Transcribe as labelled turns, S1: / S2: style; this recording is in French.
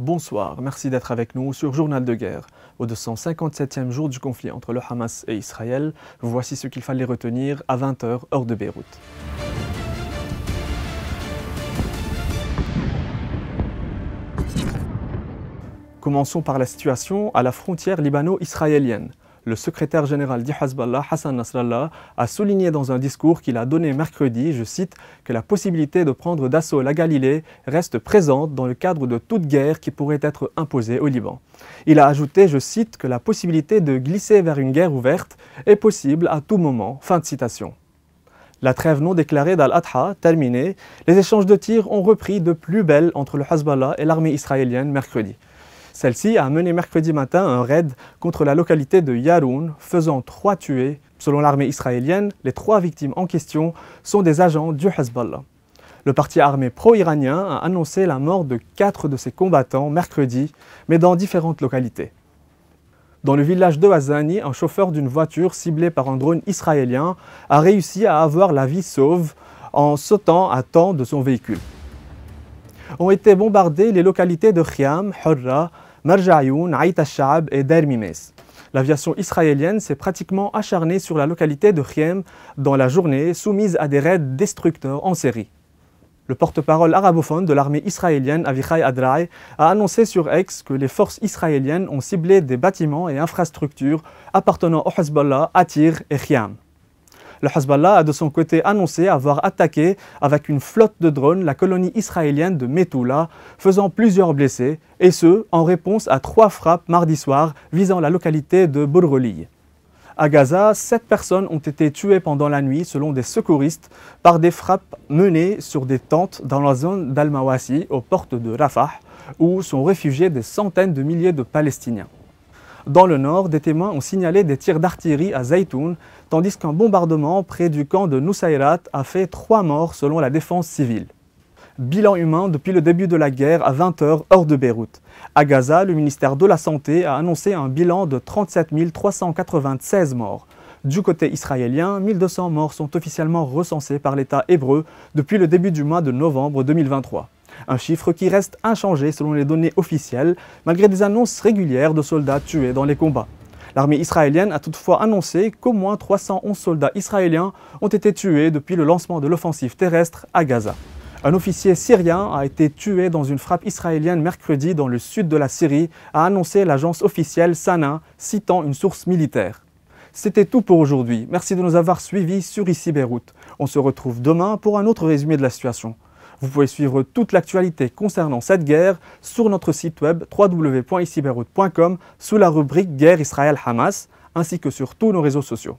S1: Bonsoir, merci d'être avec nous sur Journal de guerre. Au 257e jour du conflit entre le Hamas et Israël, voici ce qu'il fallait retenir à 20h hors de Beyrouth. Commençons par la situation à la frontière libano-israélienne le secrétaire général du Hassan Nasrallah, a souligné dans un discours qu'il a donné mercredi, je cite, que la possibilité de prendre d'assaut la Galilée reste présente dans le cadre de toute guerre qui pourrait être imposée au Liban. Il a ajouté, je cite, que la possibilité de glisser vers une guerre ouverte est possible à tout moment. Fin de citation. La trêve non déclarée d'Al-Adha terminée, les échanges de tirs ont repris de plus belle entre le Hezbollah et l'armée israélienne mercredi. Celle-ci a mené mercredi matin un raid contre la localité de Yaroun, faisant trois tués. Selon l'armée israélienne, les trois victimes en question sont des agents du Hezbollah. Le parti armé pro-iranien a annoncé la mort de quatre de ses combattants mercredi, mais dans différentes localités. Dans le village de Hazani, un chauffeur d'une voiture ciblée par un drone israélien a réussi à avoir la vie sauve en sautant à temps de son véhicule. Ont été bombardées les localités de Khiam, Marja Ayoun, Shab et Der L'aviation israélienne s'est pratiquement acharnée sur la localité de Khiem dans la journée, soumise à des raids destructeurs en série. Le porte-parole arabophone de l'armée israélienne, Avichai Adraï a annoncé sur X que les forces israéliennes ont ciblé des bâtiments et infrastructures appartenant au Hezbollah, Atir et Khiam. Le Hezbollah a de son côté annoncé avoir attaqué avec une flotte de drones la colonie israélienne de Metula, faisant plusieurs blessés, et ce, en réponse à trois frappes mardi soir visant la localité de Bodroli. À Gaza, sept personnes ont été tuées pendant la nuit, selon des secouristes, par des frappes menées sur des tentes dans la zone d'Al-Mawasi, aux portes de Rafah, où sont réfugiés des centaines de milliers de Palestiniens. Dans le nord, des témoins ont signalé des tirs d'artillerie à Zaytoun, tandis qu'un bombardement près du camp de Nusayrat a fait trois morts selon la défense civile. Bilan humain depuis le début de la guerre à 20h hors de Beyrouth. À Gaza, le ministère de la Santé a annoncé un bilan de 37 396 morts. Du côté israélien, 1200 morts sont officiellement recensés par l'État hébreu depuis le début du mois de novembre 2023 un chiffre qui reste inchangé selon les données officielles, malgré des annonces régulières de soldats tués dans les combats. L'armée israélienne a toutefois annoncé qu'au moins 311 soldats israéliens ont été tués depuis le lancement de l'offensive terrestre à Gaza. Un officier syrien a été tué dans une frappe israélienne mercredi dans le sud de la Syrie, a annoncé l'agence officielle Sana, citant une source militaire. C'était tout pour aujourd'hui. Merci de nous avoir suivis sur ICI Beyrouth. On se retrouve demain pour un autre résumé de la situation. Vous pouvez suivre toute l'actualité concernant cette guerre sur notre site web www.icyberoute.com sous la rubrique Guerre Israël-Hamas, ainsi que sur tous nos réseaux sociaux.